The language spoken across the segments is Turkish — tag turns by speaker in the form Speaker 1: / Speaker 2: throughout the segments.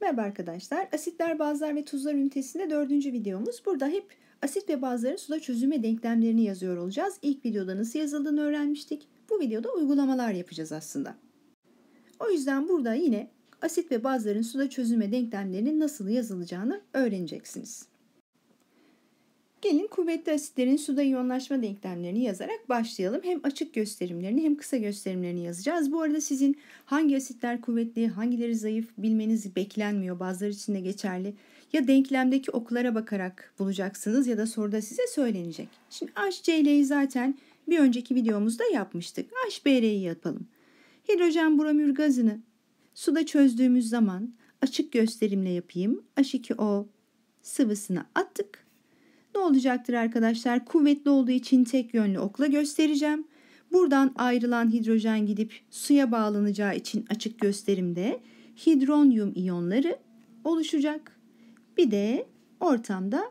Speaker 1: Merhaba arkadaşlar. Asitler, bazlar ve tuzlar ünitesinde dördüncü videomuz. Burada hep asit ve bazların suda çözüme denklemlerini yazıyor olacağız. İlk videoda nasıl yazıldığını öğrenmiştik. Bu videoda uygulamalar yapacağız aslında. O yüzden burada yine asit ve bazların suda çözüme denklemlerinin nasıl yazılacağını öğreneceksiniz. Gelin kuvvetli asitlerin suda iyonlaşma denklemlerini yazarak başlayalım. Hem açık gösterimlerini hem kısa gösterimlerini yazacağız. Bu arada sizin hangi asitler kuvvetli, hangileri zayıf bilmeniz beklenmiyor. Bazıları için de geçerli. Ya denklemdeki oklara bakarak bulacaksınız ya da soruda size söylenecek. Şimdi HCl'yi zaten bir önceki videomuzda yapmıştık. HBr'yi yapalım. Hidrojen bromür gazını suda çözdüğümüz zaman açık gösterimle yapayım. H2O sıvısına attık olacaktır arkadaşlar. Kuvvetli olduğu için tek yönlü okla göstereceğim. Buradan ayrılan hidrojen gidip suya bağlanacağı için açık gösterimde hidronyum iyonları oluşacak. Bir de ortamda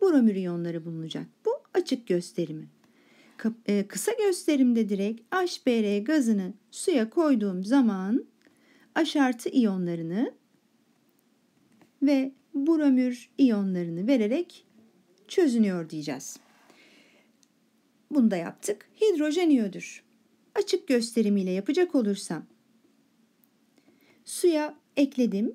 Speaker 1: bromür iyonları bulunacak. Bu açık gösterimi. E, kısa gösterimde direkt HBr gazını suya koyduğum zaman aşartı iyonlarını ve bromür iyonlarını vererek çözünüyor diyeceğiz. Bunu da yaptık. Hidrojen iyodür. Açık gösterimiyle yapacak olursam suya ekledim.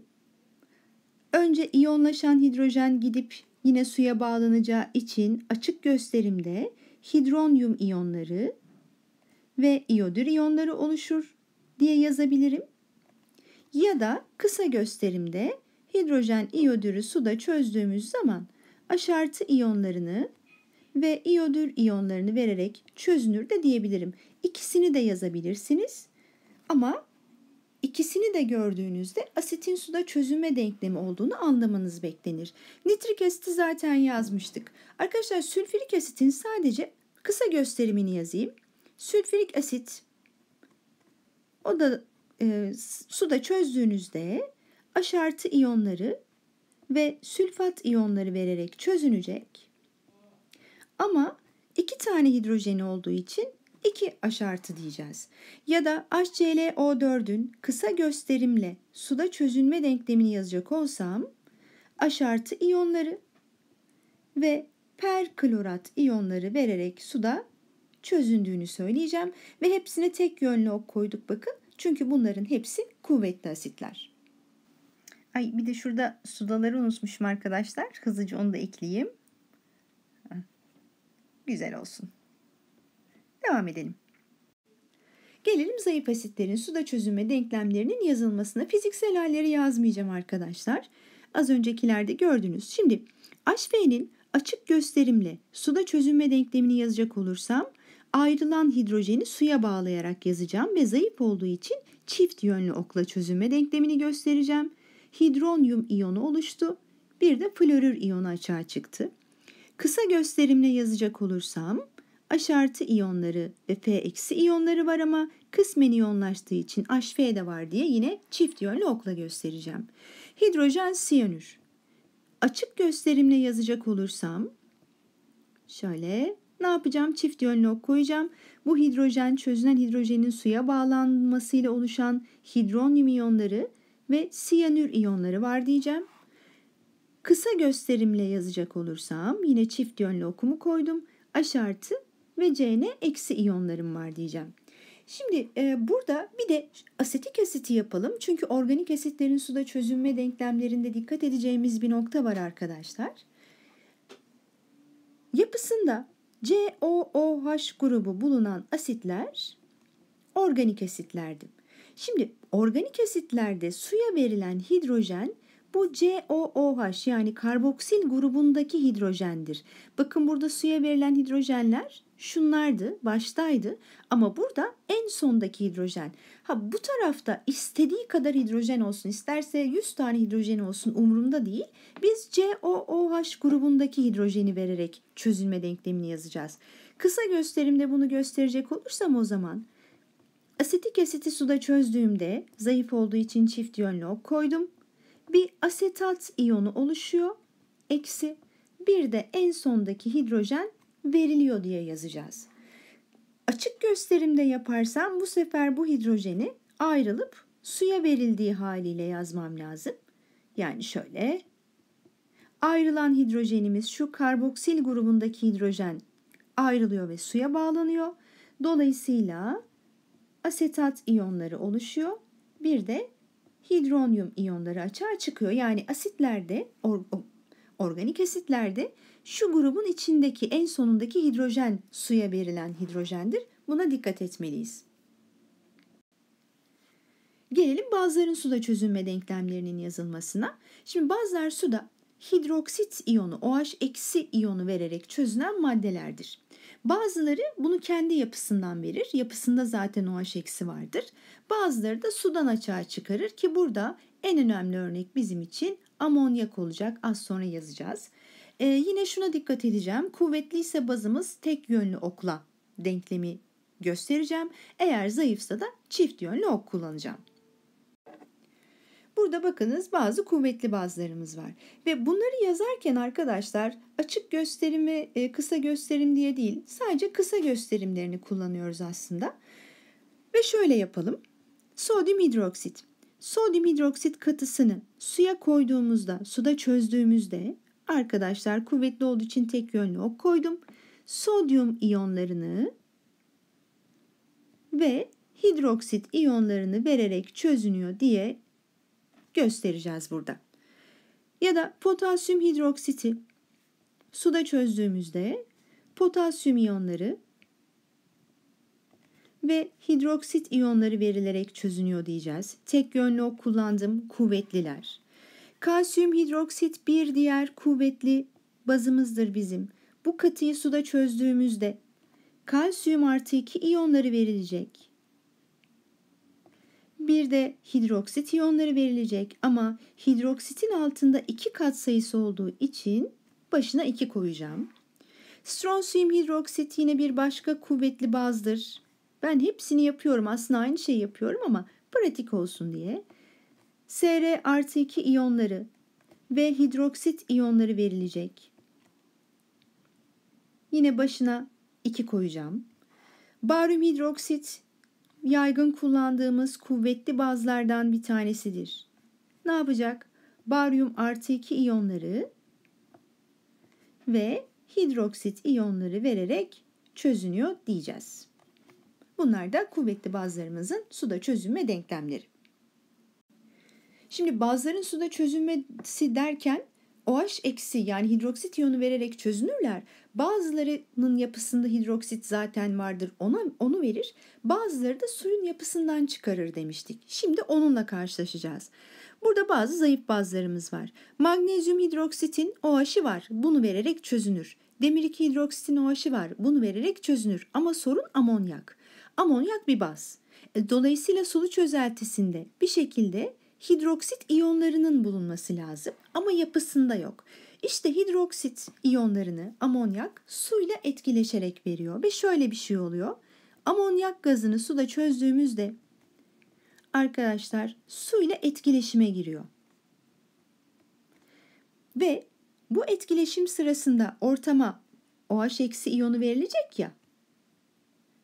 Speaker 1: Önce iyonlaşan hidrojen gidip yine suya bağlanacağı için açık gösterimde hidronyum iyonları ve iyodür iyonları oluşur diye yazabilirim. Ya da kısa gösterimde hidrojen iyodürü suda çözdüğümüz zaman aşartı iyonlarını ve iyodür iyonlarını vererek çözünür de diyebilirim. İkisini de yazabilirsiniz ama ikisini de gördüğünüzde asitin suda çözünme denklemi olduğunu anlamanız beklenir. Nitrik asiti zaten yazmıştık. Arkadaşlar sülfürik asitin sadece kısa gösterimini yazayım. Sülfürik asit o da e, suda çözdüğünüzde aşartı iyonları ve sülfat iyonları vererek çözünecek. Ama iki tane hidrojeni olduğu için iki aşartı diyeceğiz. Ya da HClO4'ün kısa gösterimle suda çözünme denklemini yazacak olsam aşartı iyonları ve perklorat iyonları vererek suda çözündüğünü söyleyeceğim ve hepsine tek yönlü ok koyduk bakın. Çünkü bunların hepsi kuvvetli asitler. Ay bir de şurada sudaları unutmuşum arkadaşlar. Hızlıca onu da ekleyeyim. Güzel olsun. Devam edelim. Gelelim zayıf asitlerin suda çözünme denklemlerinin yazılmasına. Fiziksel halleri yazmayacağım arkadaşlar. Az öncekilerde gördünüz. Şimdi HF'nin açık gösterimle suda çözünme denklemini yazacak olursam ayrılan hidrojeni suya bağlayarak yazacağım ve zayıf olduğu için çift yönlü okla çözünme denklemini göstereceğim hidronyum iyonu oluştu. Bir de florür iyonu açığa çıktı. Kısa gösterimle yazacak olursam H artı iyonları ve F eksi iyonları var ama kısmen iyonlaştığı için HF de var diye yine çift yönlü okla göstereceğim. Hidrojen siyanür. Açık gösterimle yazacak olursam şöyle ne yapacağım? Çift yönlü ok koyacağım. Bu hidrojen çözünen hidrojenin suya bağlanmasıyla oluşan hidronyum iyonları ve siyanür iyonları var diyeceğim. Kısa gösterimle yazacak olursam yine çift yönlü okumu koydum. H artı ve Cn eksi iyonlarım var diyeceğim. Şimdi e, burada bir de asetik asiti yapalım. Çünkü organik asitlerin suda çözünme denklemlerinde dikkat edeceğimiz bir nokta var arkadaşlar. Yapısında COOH grubu bulunan asitler organik asitlerdir. Şimdi organik asitlerde suya verilen hidrojen bu COOH yani karboksil grubundaki hidrojendir. Bakın burada suya verilen hidrojenler şunlardı, baştaydı ama burada en sondaki hidrojen. Ha bu tarafta istediği kadar hidrojen olsun, isterse 100 tane hidrojen olsun umurumda değil. Biz COOH grubundaki hidrojeni vererek çözülme denklemini yazacağız. Kısa gösterimde bunu gösterecek olursam o zaman Asetik asiti suda çözdüğümde zayıf olduğu için çift yönlü ok koydum. Bir asetat iyonu oluşuyor. Eksi bir de en sondaki hidrojen veriliyor diye yazacağız. Açık gösterimde yaparsam bu sefer bu hidrojeni ayrılıp suya verildiği haliyle yazmam lazım. Yani şöyle ayrılan hidrojenimiz şu karboksil grubundaki hidrojen ayrılıyor ve suya bağlanıyor. Dolayısıyla asetat iyonları oluşuyor. Bir de hidronyum iyonları açığa çıkıyor. Yani asitlerde, or, organik asitlerde şu grubun içindeki en sonundaki hidrojen suya verilen hidrojendir. Buna dikkat etmeliyiz. Gelelim bazıların suda çözünme denklemlerinin yazılmasına. Şimdi bazılar suda hidroksit iyonu, OH eksi iyonu vererek çözünen maddelerdir. Bazıları bunu kendi yapısından verir. Yapısında zaten OH eksi vardır. Bazıları da sudan açığa çıkarır ki burada en önemli örnek bizim için amonyak olacak. Az sonra yazacağız. Ee, yine şuna dikkat edeceğim. Kuvvetliyse bazımız tek yönlü okla denklemi göstereceğim. Eğer zayıfsa da çift yönlü ok kullanacağım. Burada bakınız bazı kuvvetli bazlarımız var. Ve bunları yazarken arkadaşlar açık gösterimi e, kısa gösterim diye değil sadece kısa gösterimlerini kullanıyoruz aslında. Ve şöyle yapalım. Sodyum hidroksit. Sodyum hidroksit katısını suya koyduğumuzda, suda çözdüğümüzde arkadaşlar kuvvetli olduğu için tek yönlü ok koydum. Sodyum iyonlarını ve hidroksit iyonlarını vererek çözünüyor diye göstereceğiz burada. Ya da potasyum hidroksiti suda çözdüğümüzde potasyum iyonları ve hidroksit iyonları verilerek çözünüyor diyeceğiz. Tek yönlü ok kullandım kuvvetliler. Kalsiyum hidroksit bir diğer kuvvetli bazımızdır bizim. Bu katıyı suda çözdüğümüzde kalsiyum artı 2 iyonları verilecek bir hidroksit iyonları verilecek ama hidroksitin altında 2 kat sayısı olduğu için başına 2 koyacağım. Stronsiyum hidroksit yine bir başka kuvvetli bazdır. Ben hepsini yapıyorum aslında aynı şeyi yapıyorum ama pratik olsun diye. Sr artı 2 iyonları ve hidroksit iyonları verilecek. Yine başına 2 koyacağım. Baryum hidroksit yaygın kullandığımız kuvvetli bazlardan bir tanesidir. Ne yapacak? Baryum artı 2 iyonları ve hidroksit iyonları vererek çözünüyor diyeceğiz. Bunlar da kuvvetli bazlarımızın suda çözünme denklemleri. Şimdi bazların suda çözünmesi derken OH eksi yani hidroksit iyonu vererek çözünürler. Bazılarının yapısında hidroksit zaten vardır ona, onu verir. Bazıları da suyun yapısından çıkarır demiştik. Şimdi onunla karşılaşacağız. Burada bazı zayıf bazlarımız var. Magnezyum hidroksitin OH'ı var. Bunu vererek çözünür. Demir 2 hidroksitin OH'ı var. Bunu vererek çözünür. Ama sorun amonyak. Amonyak bir baz. E, dolayısıyla sulu çözeltisinde bir şekilde hidroksit iyonlarının bulunması lazım ama yapısında yok. İşte hidroksit iyonlarını amonyak suyla etkileşerek veriyor ve şöyle bir şey oluyor. Amonyak gazını suda çözdüğümüzde arkadaşlar suyla etkileşime giriyor. Ve bu etkileşim sırasında ortama OH eksi iyonu verilecek ya.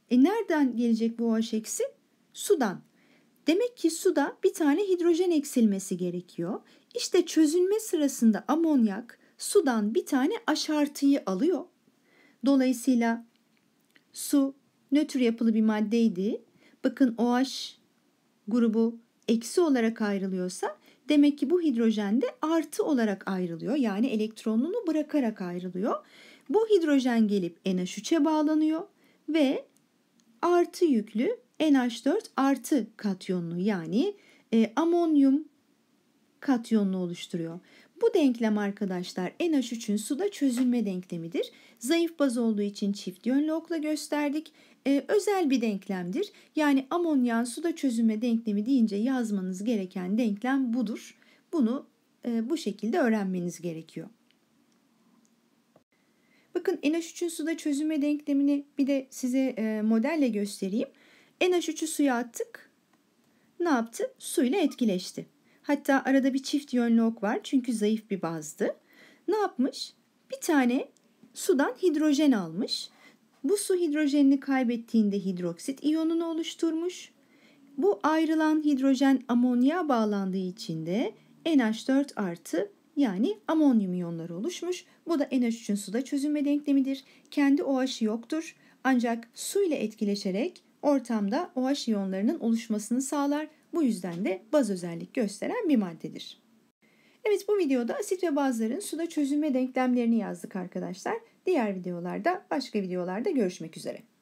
Speaker 1: E nereden gelecek bu OH eksi? Sudan. Demek ki suda bir tane hidrojen eksilmesi gerekiyor. İşte çözünme sırasında amonyak sudan bir tane aşartıyı alıyor. Dolayısıyla su nötr yapılı bir maddeydi. Bakın OH grubu eksi olarak ayrılıyorsa demek ki bu hidrojen de artı olarak ayrılıyor. Yani elektronunu bırakarak ayrılıyor. Bu hidrojen gelip NH3'e bağlanıyor ve artı yüklü NH4 artı katyonlu yani e, amonyum katyonlu oluşturuyor. Bu denklem arkadaşlar NH3'ün suda çözülme denklemidir. Zayıf baz olduğu için çift yönlü okla gösterdik. Ee, özel bir denklemdir. Yani amonyan suda çözülme denklemi deyince yazmanız gereken denklem budur. Bunu e, bu şekilde öğrenmeniz gerekiyor. Bakın NH3'ün suda çözülme denklemini bir de size e, modelle göstereyim. NH3'ü suya attık. Ne yaptı? Su ile etkileşti. Hatta arada bir çift yönlü ok var çünkü zayıf bir bazdı. Ne yapmış? Bir tane sudan hidrojen almış. Bu su hidrojenini kaybettiğinde hidroksit iyonunu oluşturmuş. Bu ayrılan hidrojen amonya bağlandığı için de NH4 artı yani amonyum iyonları oluşmuş. Bu da NH3'ün suda çözünme denklemidir. Kendi OH'ı yoktur ancak su ile etkileşerek ortamda OH iyonlarının oluşmasını sağlar. Bu yüzden de baz özellik gösteren bir maddedir. Evet bu videoda asit ve bazların suda çözünme denklemlerini yazdık arkadaşlar. Diğer videolarda başka videolarda görüşmek üzere.